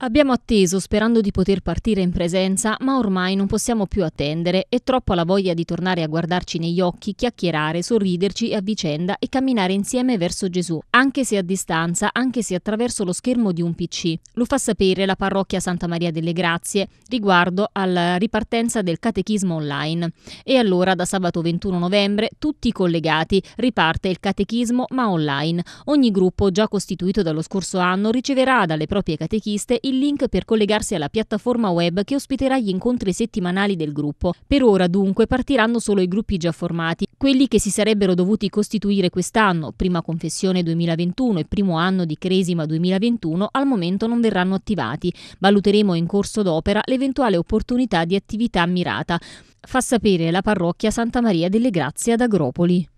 Abbiamo atteso sperando di poter partire in presenza, ma ormai non possiamo più attendere e troppo la voglia di tornare a guardarci negli occhi, chiacchierare, sorriderci a vicenda e camminare insieme verso Gesù, anche se a distanza, anche se attraverso lo schermo di un PC. Lo fa sapere la parrocchia Santa Maria delle Grazie riguardo alla ripartenza del catechismo online. E allora da sabato 21 novembre tutti collegati riparte il catechismo ma online. Ogni gruppo già costituito dallo scorso anno riceverà dalle proprie catechiste il link per collegarsi alla piattaforma web che ospiterà gli incontri settimanali del gruppo. Per ora dunque partiranno solo i gruppi già formati, quelli che si sarebbero dovuti costituire quest'anno, prima confessione 2021 e primo anno di Cresima 2021, al momento non verranno attivati. Valuteremo in corso d'opera l'eventuale opportunità di attività mirata. Fa sapere la parrocchia Santa Maria delle Grazie ad Agropoli.